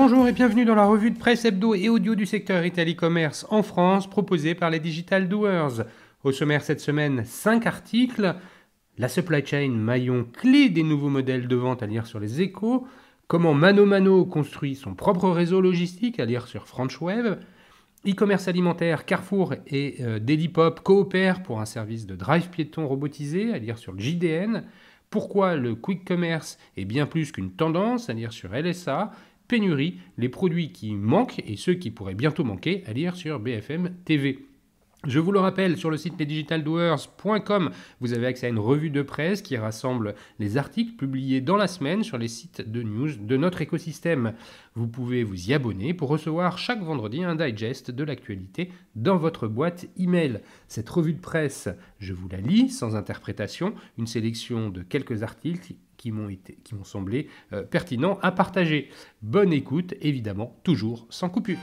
Bonjour et bienvenue dans la revue de presse hebdo et audio du secteur Italie commerce en France proposée par les Digital Doers. Au sommaire cette semaine, 5 articles. La supply chain, maillon clé des nouveaux modèles de vente à lire sur les échos. Comment Mano Mano construit son propre réseau logistique à lire sur Web. E-commerce alimentaire, Carrefour et euh, Delipop coopèrent pour un service de drive piéton robotisé à lire sur le JDN. Pourquoi le quick commerce est bien plus qu'une tendance à lire sur LSA pénurie, les produits qui manquent et ceux qui pourraient bientôt manquer à lire sur BFM TV. Je vous le rappelle, sur le site lesdigitaldoers.com, vous avez accès à une revue de presse qui rassemble les articles publiés dans la semaine sur les sites de news de notre écosystème. Vous pouvez vous y abonner pour recevoir chaque vendredi un digest de l'actualité dans votre boîte email. Cette revue de presse, je vous la lis sans interprétation, une sélection de quelques articles qui m'ont semblé euh, pertinents à partager. Bonne écoute, évidemment, toujours sans coupure.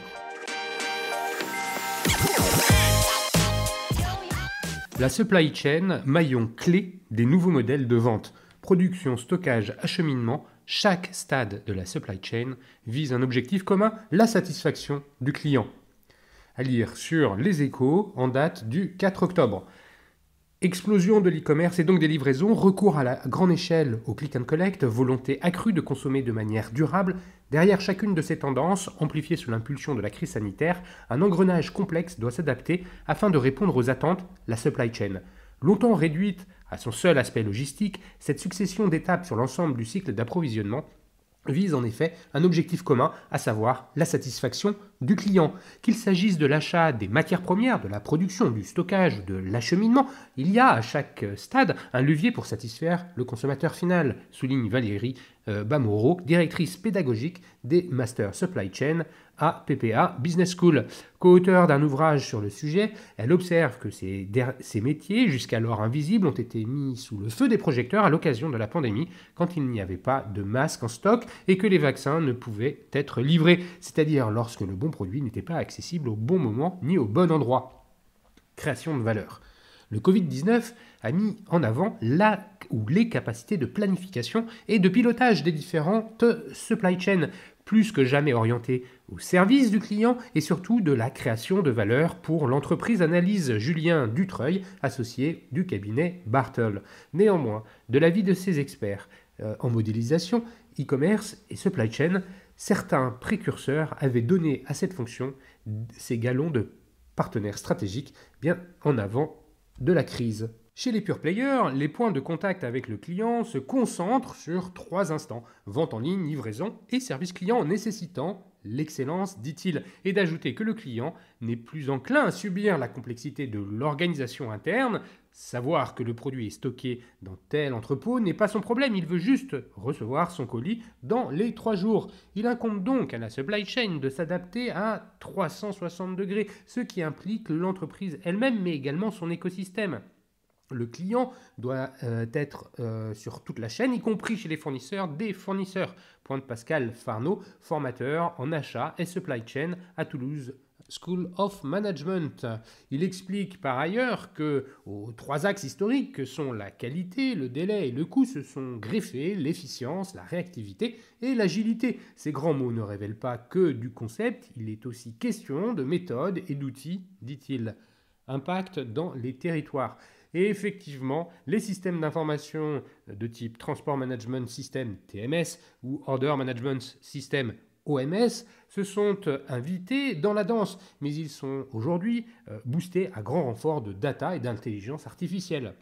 La supply chain, maillon clé des nouveaux modèles de vente. Production, stockage, acheminement, chaque stade de la supply chain vise un objectif commun, la satisfaction du client. À lire sur Les Échos en date du 4 octobre. Explosion de l'e-commerce et donc des livraisons, recours à la grande échelle au click and collect, volonté accrue de consommer de manière durable, derrière chacune de ces tendances, amplifiées sous l'impulsion de la crise sanitaire, un engrenage complexe doit s'adapter afin de répondre aux attentes, la supply chain. Longtemps réduite à son seul aspect logistique, cette succession d'étapes sur l'ensemble du cycle d'approvisionnement vise en effet un objectif commun, à savoir la satisfaction du client. Qu'il s'agisse de l'achat des matières premières, de la production, du stockage, de l'acheminement, il y a à chaque stade un levier pour satisfaire le consommateur final, souligne Valérie euh, Bamoro, directrice pédagogique des Masters Supply Chain à PPA Business School. Co-auteur d'un ouvrage sur le sujet, elle observe que ces, ces métiers, jusqu'alors invisibles, ont été mis sous le feu des projecteurs à l'occasion de la pandémie, quand il n'y avait pas de masques en stock et que les vaccins ne pouvaient être livrés, c'est-à-dire lorsque le bon produit n'était pas accessible au bon moment ni au bon endroit. Création de valeur. Le Covid-19 a mis en avant la ou les capacités de planification et de pilotage des différentes supply chains, plus que jamais orientées au service du client et surtout de la création de valeur pour l'entreprise analyse Julien Dutreuil, associé du cabinet Bartel. Néanmoins, de l'avis de ses experts euh, en modélisation, e-commerce et supply chain, certains précurseurs avaient donné à cette fonction ces galons de partenaires stratégiques bien en avant de la crise. Chez les pure players, les points de contact avec le client se concentrent sur trois instants vente en ligne, livraison et service client nécessitant l'excellence, dit-il, et d'ajouter que le client n'est plus enclin à subir la complexité de l'organisation interne. Savoir que le produit est stocké dans tel entrepôt n'est pas son problème, il veut juste recevoir son colis dans les trois jours. Il incombe donc à la supply chain de s'adapter à 360 degrés, ce qui implique l'entreprise elle-même, mais également son écosystème. Le client doit euh, être euh, sur toute la chaîne, y compris chez les fournisseurs des fournisseurs. Pointe Pascal Farneau, formateur en achat et supply chain à Toulouse School of Management. Il explique par ailleurs que aux trois axes historiques que sont la qualité, le délai et le coût se sont greffés l'efficience, la réactivité et l'agilité. Ces grands mots ne révèlent pas que du concept, il est aussi question de méthode et d'outils, dit-il. Impact dans les territoires. Et effectivement, les systèmes d'information de type Transport Management System, TMS, ou Order Management System, OMS, se sont euh, invités dans la danse, mais ils sont aujourd'hui euh, boostés à grand renfort de data et d'intelligence artificielle.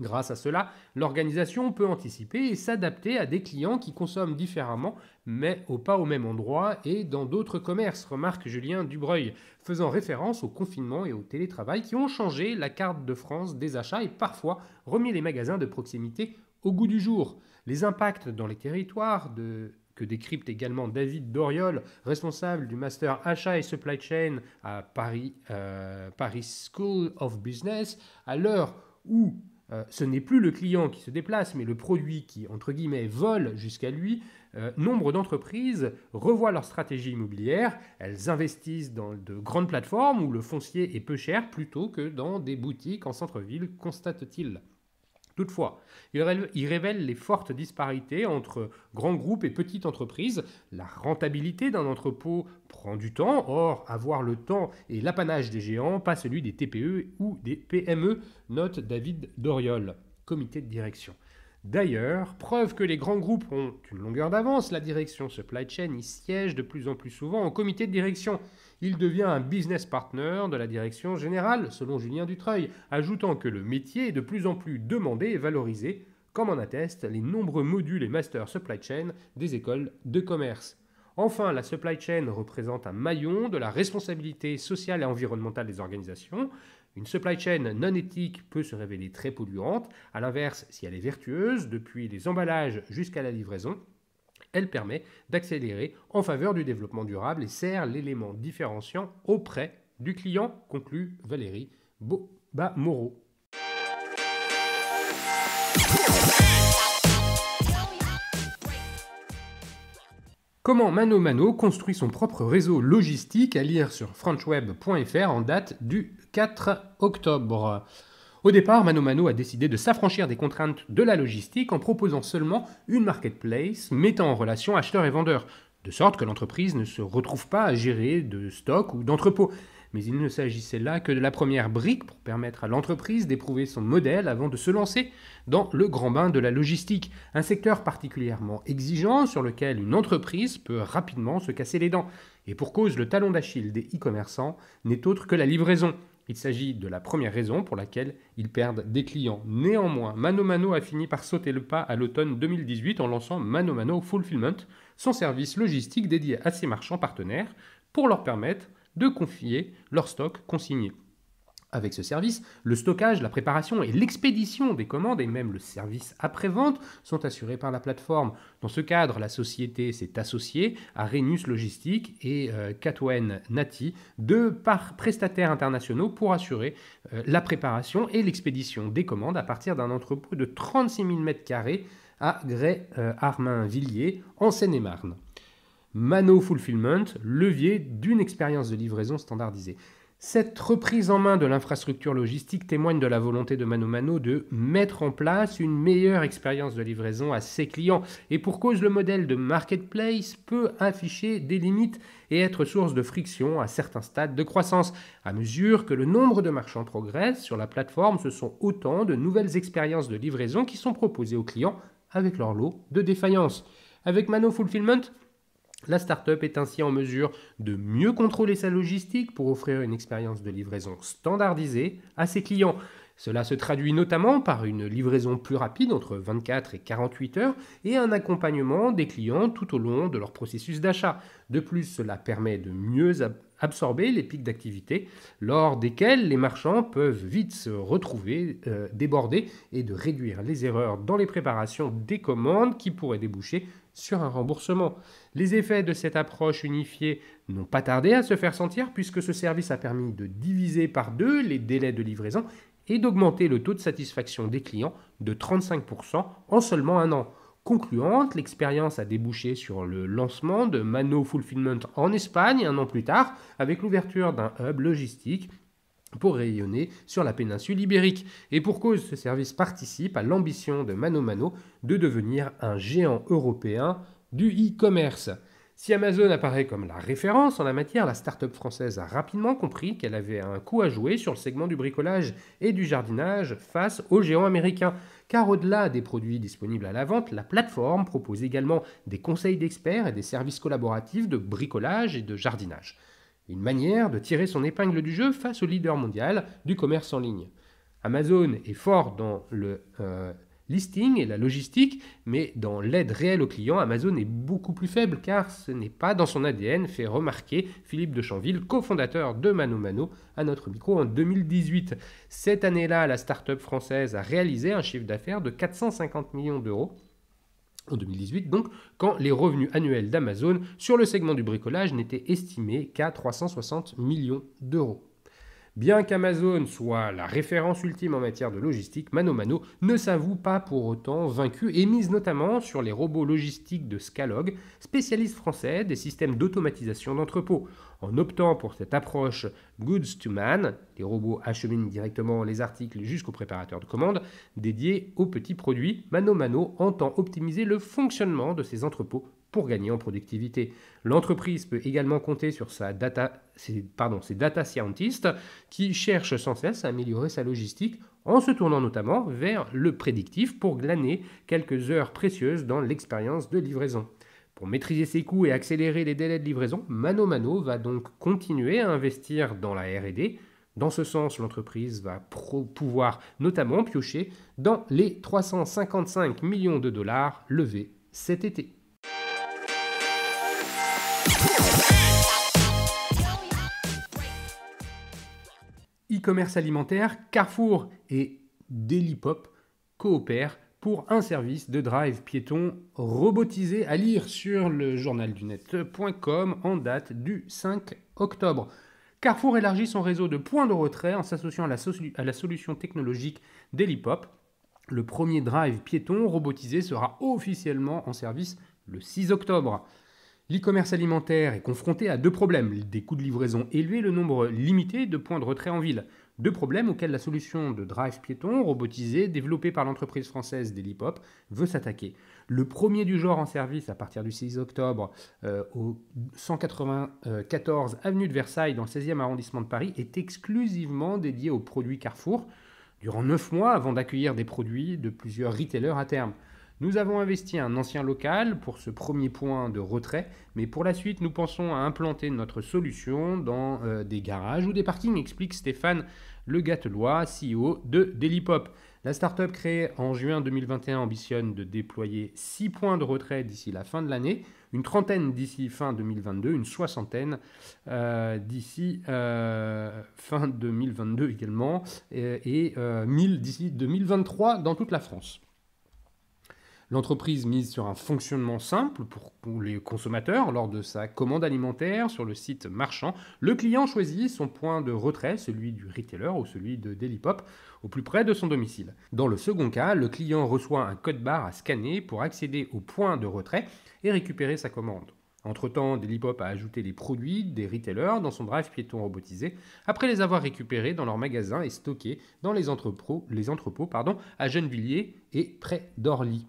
Grâce à cela, l'organisation peut anticiper et s'adapter à des clients qui consomment différemment, mais au pas au même endroit et dans d'autres commerces, remarque Julien Dubreuil, faisant référence au confinement et au télétravail qui ont changé la carte de France des achats et parfois remis les magasins de proximité au goût du jour. Les impacts dans les territoires que décrypte également David Doriol, responsable du master achat et supply chain à Paris, euh, Paris School of Business, à l'heure où euh, ce n'est plus le client qui se déplace, mais le produit qui, entre guillemets, vole jusqu'à lui. Euh, nombre d'entreprises revoient leur stratégie immobilière. Elles investissent dans de grandes plateformes où le foncier est peu cher plutôt que dans des boutiques en centre-ville, constate-t-il. Toutefois, il révèle, les fortes disparités entre grands groupes et petites entreprises. La rentabilité d'un entrepôt prend du temps, or avoir le temps et l'apanage des géants, pas celui des TPE ou des PME, note David Doriol, comité de direction. D'ailleurs, preuve que les grands groupes ont une longueur d'avance, la direction supply chain y siège de plus en plus souvent en comité de direction. Il devient un business partner de la direction générale, selon Julien Dutreuil, ajoutant que le métier est de plus en plus demandé et valorisé, comme en attestent les nombreux modules et masters supply chain des écoles de commerce. Enfin, la supply chain représente un maillon de la responsabilité sociale et environnementale des organisations. Une supply chain non éthique peut se révéler très polluante, à l'inverse, si elle est vertueuse, depuis les emballages jusqu'à la livraison, elle permet d'accélérer en faveur du développement durable et sert l'élément différenciant auprès du client, conclut Valérie Boba-Moreau. Comment Mano Mano construit son propre réseau logistique à lire sur frenchweb.fr en date du 4 octobre. Au départ, Mano Mano a décidé de s'affranchir des contraintes de la logistique en proposant seulement une marketplace mettant en relation acheteurs et vendeurs, de sorte que l'entreprise ne se retrouve pas à gérer de stock ou d'entrepôt. Mais il ne s'agissait là que de la première brique pour permettre à l'entreprise d'éprouver son modèle avant de se lancer dans le grand bain de la logistique, un secteur particulièrement exigeant sur lequel une entreprise peut rapidement se casser les dents. Et pour cause, le talon d'Achille des e-commerçants n'est autre que la livraison. Il s'agit de la première raison pour laquelle ils perdent des clients. Néanmoins, ManoMano a fini par sauter le pas à l'automne 2018 en lançant Mano Mano Fulfillment, son service logistique dédié à ses marchands partenaires, pour leur permettre de confier leur stock consigné. Avec ce service, le stockage, la préparation et l'expédition des commandes et même le service après-vente sont assurés par la plateforme. Dans ce cadre, la société s'est associée à Renus Logistique et euh, Nati, deux par prestataires internationaux pour assurer euh, la préparation et l'expédition des commandes à partir d'un entrepôt de 36 000 m2 à Grès-Armain-Villiers euh, en Seine-et-Marne. Mano Fulfillment, levier d'une expérience de livraison standardisée. Cette reprise en main de l'infrastructure logistique témoigne de la volonté de Manomano de mettre en place une meilleure expérience de livraison à ses clients. Et pour cause, le modèle de marketplace peut afficher des limites et être source de friction à certains stades de croissance. À mesure que le nombre de marchands progresse sur la plateforme, ce sont autant de nouvelles expériences de livraison qui sont proposées aux clients avec leur lot de défaillances. Avec Mano Fulfillment, la startup est ainsi en mesure de mieux contrôler sa logistique pour offrir une expérience de livraison standardisée à ses clients. Cela se traduit notamment par une livraison plus rapide entre 24 et 48 heures et un accompagnement des clients tout au long de leur processus d'achat. De plus, cela permet de mieux absorber les pics d'activité lors desquels les marchands peuvent vite se retrouver euh, débordés et de réduire les erreurs dans les préparations des commandes qui pourraient déboucher sur un remboursement. Les effets de cette approche unifiée n'ont pas tardé à se faire sentir puisque ce service a permis de diviser par deux les délais de livraison et d'augmenter le taux de satisfaction des clients de 35% en seulement un an. Concluante, l'expérience a débouché sur le lancement de Mano Fulfillment en Espagne un an plus tard avec l'ouverture d'un hub logistique pour rayonner sur la péninsule ibérique. Et pour cause, ce service participe à l'ambition de Mano Mano de devenir un géant européen du e-commerce. Si Amazon apparaît comme la référence en la matière, la start-up française a rapidement compris qu'elle avait un coup à jouer sur le segment du bricolage et du jardinage face aux géants américains. Car au-delà des produits disponibles à la vente, la plateforme propose également des conseils d'experts et des services collaboratifs de bricolage et de jardinage. Une manière de tirer son épingle du jeu face au leader mondial du commerce en ligne. Amazon est fort dans le euh, listing et la logistique, mais dans l'aide réelle aux clients, Amazon est beaucoup plus faible car ce n'est pas dans son ADN, fait remarquer Philippe de Chanville, cofondateur de Mano Mano, à notre micro en 2018. Cette année-là, la start-up française a réalisé un chiffre d'affaires de 450 millions d'euros en 2018, donc, quand les revenus annuels d'Amazon sur le segment du bricolage n'étaient estimés qu'à 360 millions d'euros. Bien qu'Amazon soit la référence ultime en matière de logistique, Mano Mano ne s'avoue pas pour autant vaincu et mise notamment sur les robots logistiques de Scalog, spécialiste français des systèmes d'automatisation d'entrepôts. En optant pour cette approche goods to man, les robots acheminent directement les articles jusqu'au préparateur de commandes dédiés aux petits produits, Mano Mano entend optimiser le fonctionnement de ses entrepôts pour gagner en productivité. L'entreprise peut également compter sur ses, data scientists qui cherchent sans cesse à améliorer sa logistique en se tournant notamment vers le prédictif pour glaner quelques heures précieuses dans l'expérience de livraison. Pour maîtriser ses coûts et accélérer les délais de livraison, Mano Mano va donc continuer à investir dans la RD. Dans ce sens, l'entreprise va pouvoir notamment piocher dans les 355 millions de dollars levés cet été. commerce alimentaire, Carrefour et Delipop coopèrent pour un service de drive piéton robotisé à lire sur le journal du net.com en date du 5 octobre. Carrefour élargit son réseau de points de retrait en s'associant à, à, la solution technologique Delipop. Le premier drive piéton robotisé sera officiellement en service le 6 octobre. L'e-commerce alimentaire est confronté à deux problèmes, des coûts de livraison élevés et le nombre limité de points de retrait en ville. Deux problèmes auxquels la solution de Drive Piéton, robotisée, développée par l'entreprise française Delipop, veut s'attaquer. Le premier du genre en service à partir du 6 octobre euh, au 194 avenue de Versailles dans le 16e arrondissement de Paris est exclusivement dédié aux produits Carrefour durant 9 mois avant d'accueillir des produits de plusieurs retailers à terme. Nous avons investi un ancien local pour ce premier point de retrait, mais pour la suite, nous pensons à implanter notre solution dans euh, des garages ou des parkings, explique Stéphane Le CEO de Delipop. La start-up créée en juin 2021 ambitionne de déployer 6 points de retrait d'ici la fin de l'année, une trentaine d'ici fin 2022, une soixantaine euh, d'ici euh, fin 2022 également, et 1000 d'ici 2023 dans toute la France. L'entreprise mise sur un fonctionnement simple pour les consommateurs lors de sa commande alimentaire sur le site marchand. Le client choisit son point de retrait, celui du retailer ou celui de Pop, au plus près de son domicile. Dans le second cas, le client reçoit un code barre à scanner pour accéder au point de retrait et récupérer sa commande. Entre-temps, Delipop a ajouté les produits des retailers dans son drive piéton robotisé, après les avoir récupérés dans leur magasins et stockés dans les entrepôts, les entrepôts pardon, à Gennevilliers et près d'Orly.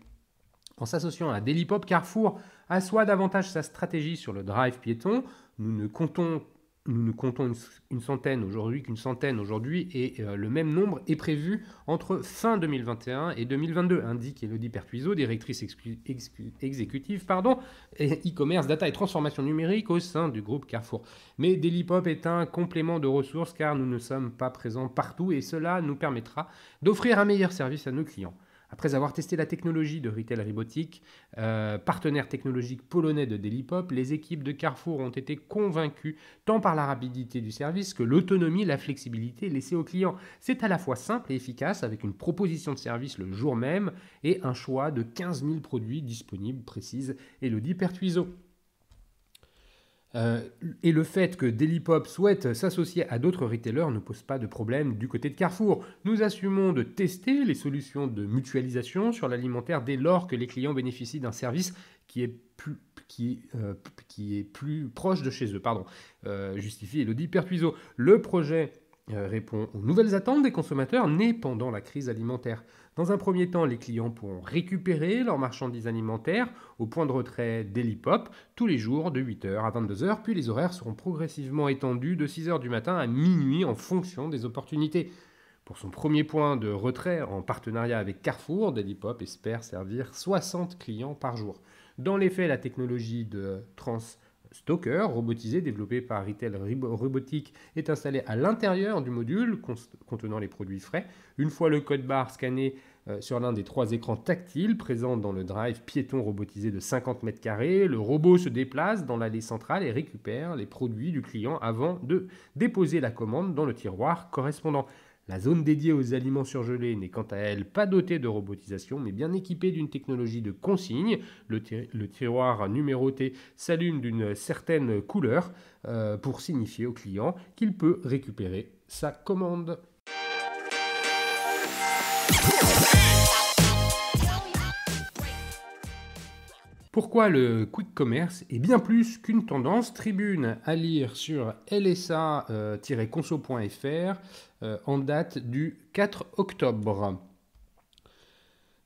En s'associant à Delipop, Carrefour assoit davantage sa stratégie sur le drive piéton. Nous ne comptons, nous ne comptons une, centaine aujourd'hui qu'une centaine aujourd'hui et euh, le même nombre est prévu entre fin 2021 et 2022, indique Elodie Pertuiseau, directrice exécutive pardon, e-commerce, data et transformation numérique au sein du groupe Carrefour. Mais Delipop est un complément de ressources car nous ne sommes pas présents partout et cela nous permettra d'offrir un meilleur service à nos clients. Après avoir testé la technologie de Retail euh, partenaire technologique polonais de Delipop, les équipes de Carrefour ont été convaincues tant par la rapidité du service que l'autonomie, la flexibilité laissée aux clients. C'est à la fois simple et efficace avec une proposition de service le jour même et un choix de 15 000 produits disponibles, précise Elodie Pertuiseau. Euh, et le fait que Pop souhaite s'associer à d'autres retailers ne pose pas de problème du côté de Carrefour. Nous assumons de tester les solutions de mutualisation sur l'alimentaire dès lors que les clients bénéficient d'un service qui est plus, qui, euh, est plus proche de chez eux. Pardon, euh, justifie Elodie Pertuiseau. Le projet répond aux nouvelles attentes des consommateurs nés pendant la crise alimentaire. Dans un premier temps, les clients pourront récupérer leurs marchandises alimentaires au point de retrait d'Elipop tous les jours de 8h à 22h, puis les horaires seront progressivement étendus de 6h du matin à minuit en fonction des opportunités. Pour son premier point de retrait en partenariat avec Carrefour, Delipop espère servir 60 clients par jour. Dans les faits, la technologie de trans Stalker, robotisé, développé par Retail Robotics, est installé à l'intérieur du module contenant les produits frais. Une fois le code barre scanné euh, sur l'un des trois écrans tactiles présents dans le drive piéton robotisé de 50 mètres carrés, le robot se déplace dans l'allée centrale et récupère les produits du client avant de déposer la commande dans le tiroir correspondant. La zone dédiée aux aliments surgelés n'est quant à elle pas dotée de robotisation, mais bien équipée d'une technologie de consigne. Le, tiroir numéroté s'allume d'une certaine couleur euh, pour signifier au client qu'il peut récupérer sa commande. Pourquoi le quick commerce est bien plus qu'une tendance Tribune à lire sur lsa-conso.fr euh, euh, en date du 4 octobre.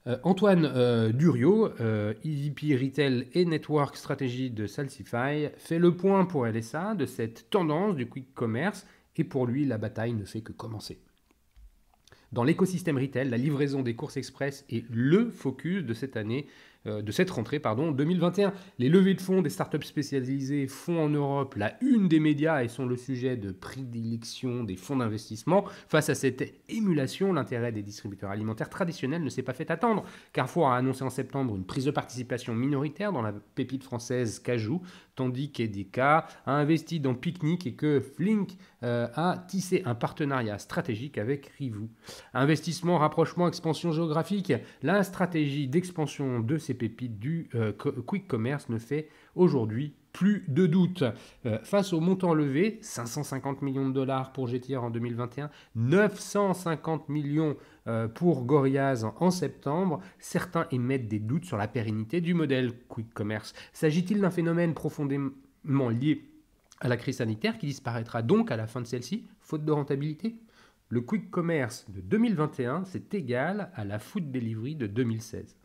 Euh, Antoine euh, Durio, Duriot, e Retail et Network Strategy de Salsify, fait le point pour LSA de cette tendance du quick commerce et pour lui, la bataille ne fait que commencer. Dans l'écosystème retail, la livraison des courses express est le focus de cette année euh, de cette rentrée pardon, 2021. Les levées de fonds des startups spécialisées font en Europe la une des médias et sont le sujet de prédilection des fonds d'investissement. Face à cette émulation, l'intérêt des distributeurs alimentaires traditionnels ne s'est pas fait attendre. Carrefour a annoncé en septembre une prise de participation minoritaire dans la pépite française Cajou, tandis qu'Edeka a investi dans Picnic et que Flink euh, a tissé un partenariat stratégique avec Rivou. Investissement, rapprochement, expansion géographique. La stratégie d'expansion de ces pépites du euh, quick commerce ne fait aujourd'hui plus de doute. Euh, face au montant levé, 550 millions de dollars pour GTR en 2021, 950 millions euh, pour Gorias en, septembre, certains émettent des doutes sur la pérennité du modèle Quick Commerce. S'agit-il d'un phénomène profondément lié à la crise sanitaire qui disparaîtra donc à la fin de celle-ci, faute de rentabilité Le Quick Commerce de 2021, c'est égal à la Food Delivery de 2016.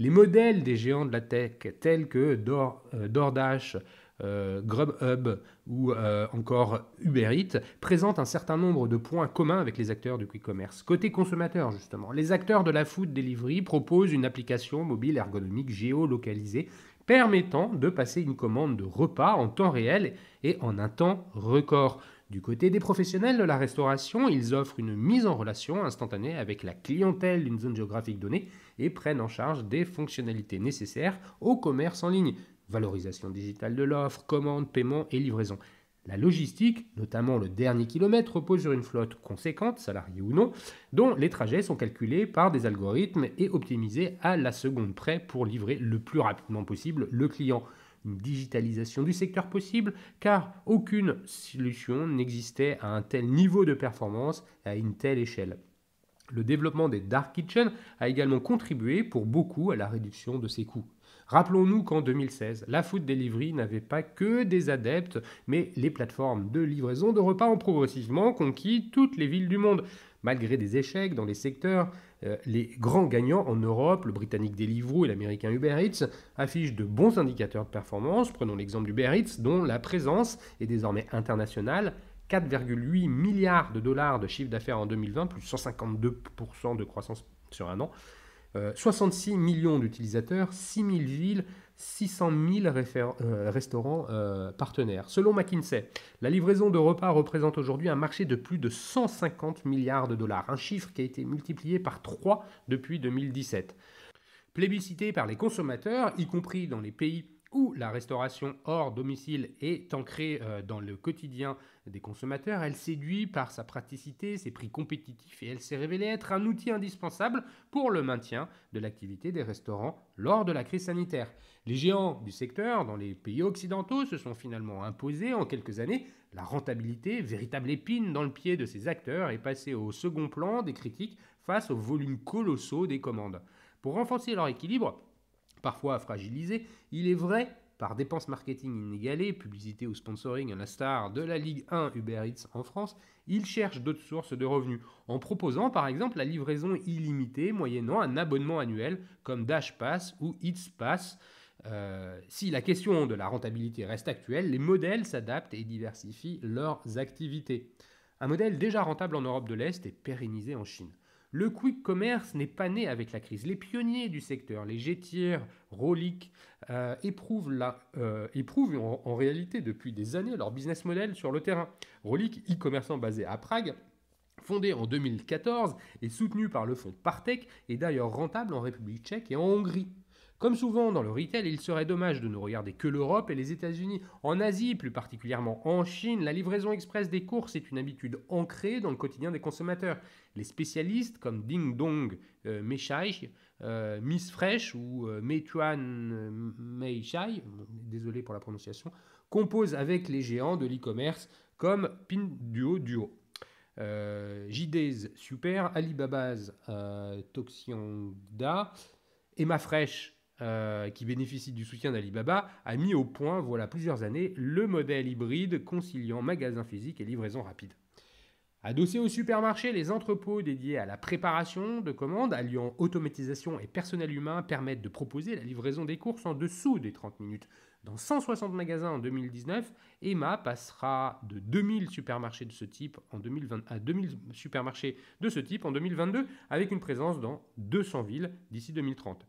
Les modèles des géants de la tech, tels que euh, DoorDash, euh, Grubhub ou euh, encore Uber Eats présentent un certain nombre de points communs avec les acteurs du quick commerce. Côté consommateur, justement, les acteurs de la food delivery proposent une application mobile ergonomique géolocalisée permettant de passer une commande de repas en temps réel et en un temps record. Du côté des professionnels de la restauration, ils offrent une mise en relation instantanée avec la clientèle d'une zone géographique donnée et prennent en charge des fonctionnalités nécessaires au commerce en ligne. Valorisation digitale de l'offre, commande, paiement et livraison. La logistique, notamment le dernier kilomètre, repose sur une flotte conséquente, salariée ou non, dont les trajets sont calculés par des algorithmes et optimisés à la seconde près pour livrer le plus rapidement possible le client une digitalisation du secteur possible, car aucune solution n'existait à un tel niveau de performance et à une telle échelle. Le développement des dark kitchens a également contribué pour beaucoup à la réduction de ces coûts. Rappelons-nous qu'en 2016, la food delivery n'avait pas que des adeptes, mais les plateformes de livraison de repas ont progressivement conquis toutes les villes du monde. Malgré des échecs dans les secteurs euh, les grands gagnants en Europe, le britannique Deliveroo et l'américain Uber Eats, affichent de bons indicateurs de performance. Prenons l'exemple d'Uber Eats, dont la présence est désormais internationale 4,8 milliards de dollars de chiffre d'affaires en 2020, plus 152% de croissance sur un an, 66 euh, millions d'utilisateurs, 6000 villes, 600 000 euh, restaurants euh, partenaires. Selon McKinsey, la livraison de repas représente aujourd'hui un marché de plus de 150 milliards de dollars, un chiffre qui a été multiplié par 3 depuis 2017. Plébiscité par les consommateurs, y compris dans les pays où la restauration hors domicile est ancrée euh, dans le quotidien des consommateurs, elle séduit par sa praticité, ses prix compétitifs et elle s'est révélée être un outil indispensable pour le maintien de l'activité des restaurants lors de la crise sanitaire. Les géants du secteur dans les pays occidentaux se sont finalement imposés en quelques années. La rentabilité, véritable épine dans le pied de ces acteurs, est passée au second plan des critiques face aux volumes colossaux des commandes. Pour renforcer leur équilibre, parfois fragilisé, il est vrai par dépenses marketing inégalées, publicité ou sponsoring à la star de la Ligue 1 Uber Eats en France, il cherche d'autres sources de revenus, en proposant par exemple la livraison illimitée moyennant un abonnement annuel comme Dash Pass ou Eats Pass. Euh, si la question de la rentabilité reste actuelle, les modèles s'adaptent et diversifient leurs activités. Un modèle déjà rentable en Europe de l'Est est pérennisé en Chine. Le quick commerce n'est pas né avec la crise. Les pionniers du secteur, les jetiers, Rolik, euh, éprouvent, euh, en, réalité depuis des années leur business model sur le terrain. Rolik, e-commerçant basé à Prague, fondé en 2014 et soutenu par le fonds Partec, est d'ailleurs rentable en République tchèque et en Hongrie. Comme souvent dans le retail, il serait dommage de ne regarder que l'Europe et les États-Unis. En Asie, plus particulièrement en Chine, la livraison express des courses est une habitude ancrée dans le quotidien des consommateurs. Les spécialistes comme Ding Dong, euh, Meishai, euh, Miss Fresh ou euh, Meituan Meishai, désolé pour la prononciation, composent avec les géants de l'e-commerce comme Pin Duo. duo JD's Super, Alibaba's Toxianda, Emma Fresh euh, qui bénéficie du soutien d'Alibaba, a mis au point, voilà plusieurs années, le modèle hybride conciliant magasin physique et livraison rapide. Adossés au supermarchés, les entrepôts dédiés à la préparation de commandes, alliant automatisation et personnel humain, permettent de proposer la livraison des courses en dessous des 30 minutes. Dans 160 magasins en 2019, Emma passera de 2000 supermarchés de ce type en 2020, à 2000 supermarchés de ce type en 2022, avec une présence dans 200 villes d'ici 2030.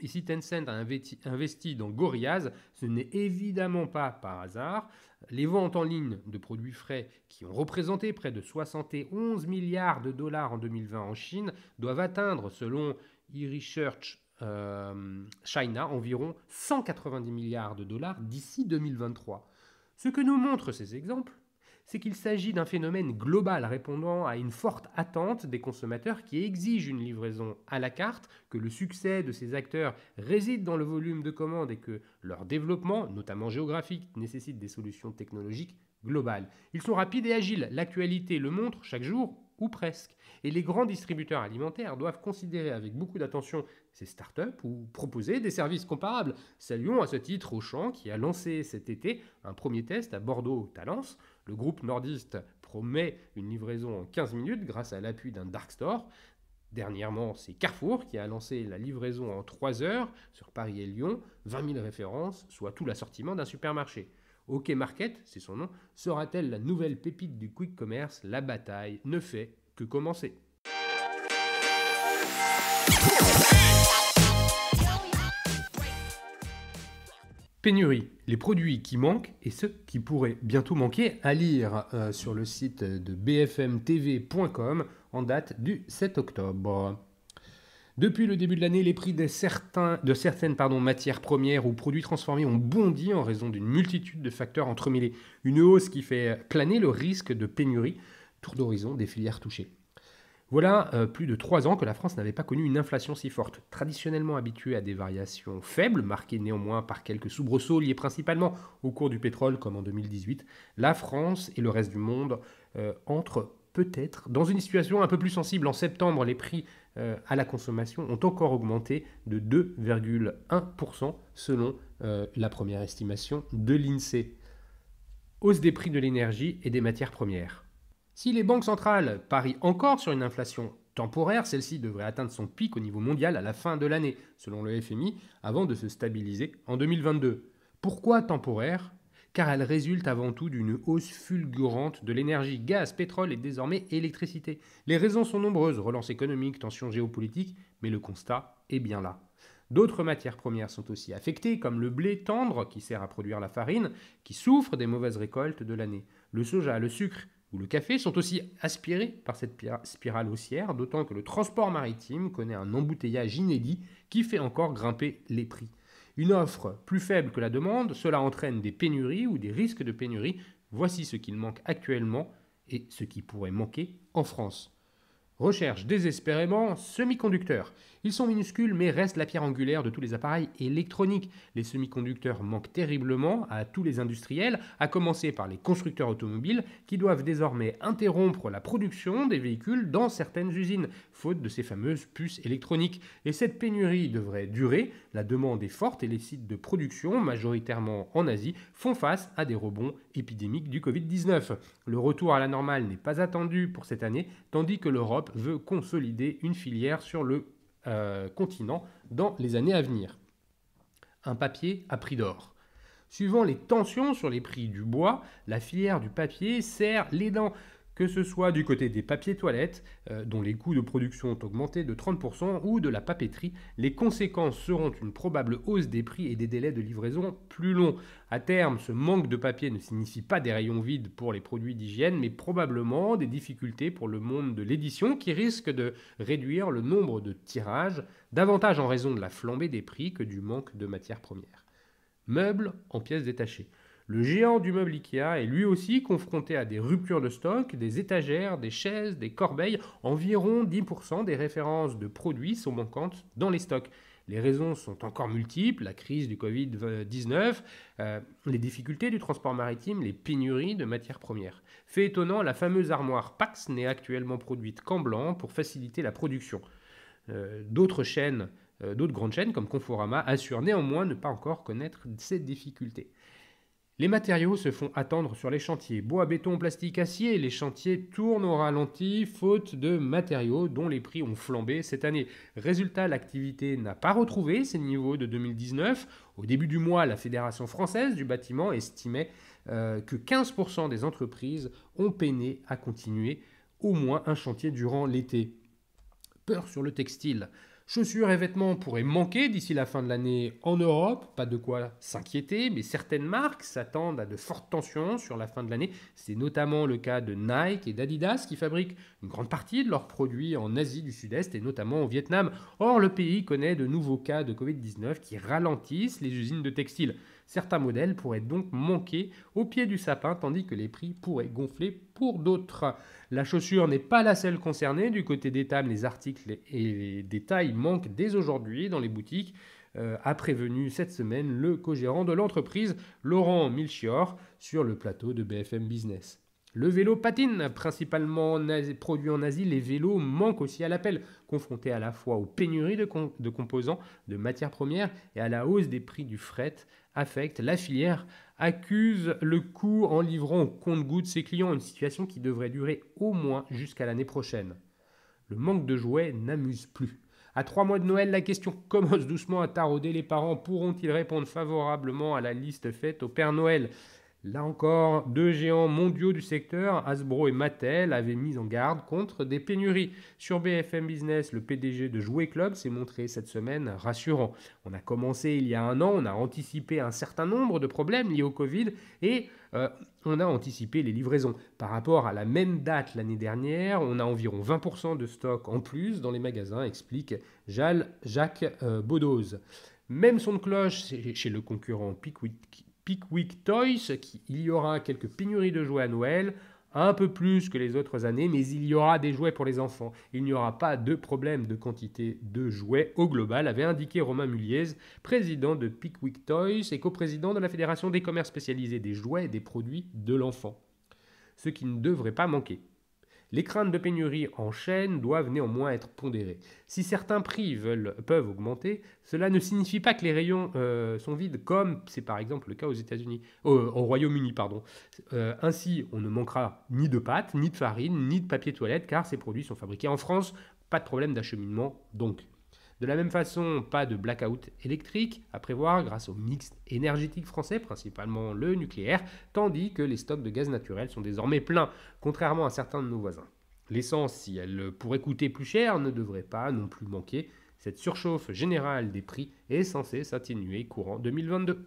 Ici, Tencent a investi, dans Gorillaz, ce n'est évidemment pas par hasard. Les ventes en ligne de produits frais, qui ont représenté près de 71 milliards de dollars en 2020 en Chine, doivent atteindre, selon eResearch euh, China, environ 190 milliards de dollars d'ici 2023. Ce que nous montrent ces exemples, c'est qu'il s'agit d'un phénomène global répondant à une forte attente des consommateurs qui exigent une livraison à la carte, que le succès de ces acteurs réside dans le volume de commandes et que leur développement, notamment géographique, nécessite des solutions technologiques globales. Ils sont rapides et agiles, l'actualité le montre chaque jour ou presque. Et les grands distributeurs alimentaires doivent considérer avec beaucoup d'attention ces startups ou proposer des services comparables. Saluons à ce titre Auchan qui a lancé cet été un premier test à Bordeaux-Talence le groupe nordiste promet une livraison en 15 minutes grâce à l'appui d'un dark store. Dernièrement, c'est Carrefour qui a lancé la livraison en 3 heures sur Paris et Lyon, 20 000 références, soit tout l'assortiment d'un supermarché. OK Market, c'est son nom, sera-t-elle la nouvelle pépite du quick commerce La bataille ne fait que commencer. pénurie, les produits qui manquent et ceux qui pourraient bientôt manquer à lire euh, sur le site de bfmtv.com en date du 7 octobre. Depuis le début de l'année, les prix certains, de certaines matières premières ou produits transformés ont bondi en raison d'une multitude de facteurs entremêlés. Une hausse qui fait planer le risque de pénurie. Tour d'horizon des filières touchées. Voilà euh, plus de trois ans que la France n'avait pas connu une inflation si forte. Traditionnellement habituée à des variations faibles, marquées néanmoins par quelques soubresauts liés principalement au cours du pétrole comme en 2018, la France et le reste du monde euh, entrent peut-être dans une situation un peu plus sensible. En septembre, les prix euh, à la consommation ont encore augmenté de 2,1% selon la première estimation de l'INSEE. Hausse des prix de l'énergie et des matières premières si les banques centrales parient encore sur une inflation temporaire, celle-ci devrait atteindre son pic au niveau mondial à la fin de l'année, selon le FMI, avant de se stabiliser en 2022. Pourquoi temporaire Car elle résulte avant tout d'une hausse fulgurante de l'énergie, gaz, pétrole et désormais électricité. Les raisons sont nombreuses, relance économique, tension géopolitique mais le constat est bien là. D'autres matières premières sont aussi affectées, comme le blé tendre, qui sert à produire la farine, qui souffre des mauvaises récoltes de l'année, le soja, le sucre, ou le café sont aussi aspirés par cette spirale haussière, d'autant que le transport maritime connaît un embouteillage inédit qui fait encore grimper les prix. Une offre plus faible que la demande, cela entraîne des pénuries ou des risques de pénuries. Voici ce qu'il manque actuellement et ce qui pourrait manquer en France recherche désespérément semi-conducteurs. Ils sont minuscules mais restent la pierre angulaire de tous les appareils électroniques. Les semi-conducteurs manquent terriblement à tous les industriels, à commencer par les constructeurs automobiles qui doivent désormais interrompre la production des véhicules dans certaines usines, faute de ces fameuses puces électroniques. Et cette pénurie devrait durer, la demande est forte et les sites de production, majoritairement en Asie, font face à des rebonds épidémiques du Covid-19. Le retour à la normale n'est pas attendu pour cette année, tandis que l'Europe veut consolider une filière sur le euh, continent dans les années à venir. Un papier à prix d'or. Suivant les tensions sur les prix du bois, la filière du papier sert les dents que ce soit du côté des papiers toilettes, euh, dont les coûts de production ont augmenté de 30%, ou de la papeterie, les conséquences seront une probable hausse des prix et des délais de livraison plus longs. À terme, ce manque de papier ne signifie pas des rayons vides pour les produits d'hygiène, mais probablement des difficultés pour le monde de l'édition qui risque de réduire le nombre de tirages, davantage en raison de la flambée des prix que du manque de matières premières. Meubles en pièces détachées. Le géant du meuble IKEA est lui aussi confronté à des ruptures de stock, des étagères, des chaises, des corbeilles. Environ 10% des références de produits sont manquantes dans les stocks. Les raisons sont encore multiples, la crise du Covid-19, euh, les difficultés du transport maritime, les pénuries de matières premières. Fait étonnant, la fameuse armoire Pax n'est actuellement produite qu'en blanc pour faciliter la production. Euh, d'autres chaînes, euh, d'autres grandes chaînes comme Conforama assurent néanmoins ne pas encore connaître ces difficultés. Les matériaux se font attendre sur les chantiers. Bois, béton, plastique, acier, les chantiers tournent au ralenti faute de matériaux dont les prix ont flambé cette année. Résultat, l'activité n'a pas retrouvé ses niveaux de 2019. Au début du mois, la Fédération française du bâtiment estimait euh, que 15% des entreprises ont peiné à continuer au moins un chantier durant l'été. Peur sur le textile. Chaussures et vêtements pourraient manquer d'ici la fin de l'année en Europe, pas de quoi s'inquiéter, mais certaines marques s'attendent à de fortes tensions sur la fin de l'année. C'est notamment le cas de Nike et d'Adidas qui fabriquent une grande partie de leurs produits en Asie du Sud-Est et notamment au Vietnam. Or, le pays connaît de nouveaux cas de Covid-19 qui ralentissent les usines de textiles. Certains modèles pourraient donc manquer au pied du sapin, tandis que les prix pourraient gonfler pour d'autres. La chaussure n'est pas la seule concernée. Du côté des tables, les articles et les détails manquent dès aujourd'hui dans les boutiques euh, a prévenu cette semaine le co-gérant de l'entreprise, Laurent Milchior, sur le plateau de BFM Business. Le vélo patine, principalement produit en Asie, les vélos manquent aussi à l'appel, confrontés à la fois aux pénuries de composants, de matières premières et à la hausse des prix du fret, affecte la filière accuse le coût en livrant au compte-goutte ses clients, une situation qui devrait durer au moins jusqu'à l'année prochaine. Le manque de jouets n'amuse plus. À trois mois de Noël, la question commence doucement à tarauder les parents. Pourront-ils répondre favorablement à la liste faite au Père Noël Là encore, deux géants mondiaux du secteur, Hasbro et Mattel, avaient mis en garde contre des pénuries. Sur BFM Business, le PDG de Jouet Club s'est montré cette semaine rassurant. On a commencé il y a un an, on a anticipé un certain nombre de problèmes liés au Covid et euh, on a anticipé les livraisons. Par rapport à la même date l'année dernière, on a environ 20% de stock en plus dans les magasins, explique Jal Jacques euh, Même son de cloche chez le concurrent Pickwick Pickwick Toys, qui, il y aura quelques pénuries de jouets à Noël, un peu plus que les autres années, mais il y aura des jouets pour les enfants. Il n'y aura pas de problème de quantité de jouets au global, avait indiqué Romain Muliez, président de Pickwick Toys et co-président de la Fédération des commerces spécialisés des jouets et des produits de l'enfant. Ce qui ne devrait pas manquer. Les craintes de pénurie en chaîne doivent néanmoins être pondérées. Si certains prix peuvent augmenter, cela ne signifie pas que les rayons euh, sont vides, comme c'est par exemple le cas aux États-Unis, au, Royaume-Uni, pardon. Euh, ainsi, on ne manquera ni de pâtes, ni de farine, ni de papier toilette, car ces produits sont fabriqués en France. Pas de problème d'acheminement, donc. De la même façon, pas de blackout électrique à prévoir grâce au mix énergétique français, principalement le nucléaire, tandis que les stocks de gaz naturel sont désormais pleins, contrairement à certains de nos voisins. L'essence, si elle pourrait coûter plus cher, ne devrait pas non plus manquer. Cette surchauffe générale des prix est censée s'atténuer courant 2022.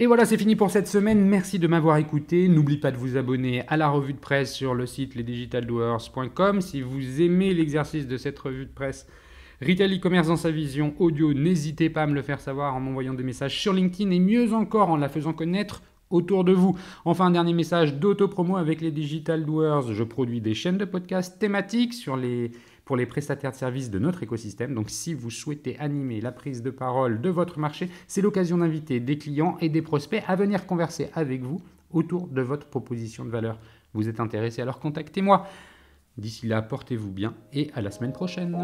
Et voilà, c'est fini pour cette semaine. Merci de m'avoir écouté. N'oublie pas de vous abonner à la revue de presse sur le site lesdigitaldoers.com. Si vous aimez l'exercice de cette revue de presse, Retail e-commerce dans sa vision audio, n'hésitez pas à me le faire savoir en m'envoyant des messages sur LinkedIn et mieux encore en la faisant connaître autour de vous. Enfin, un dernier message dauto avec les Digital Doers. Je produis des chaînes de podcasts thématiques sur les pour les prestataires de services de notre écosystème. Donc si vous souhaitez animer la prise de parole de votre marché, c'est l'occasion d'inviter des clients et des prospects à venir converser avec vous autour de votre proposition de valeur. Vous êtes intéressé, alors contactez-moi. D'ici là, portez-vous bien et à la semaine prochaine.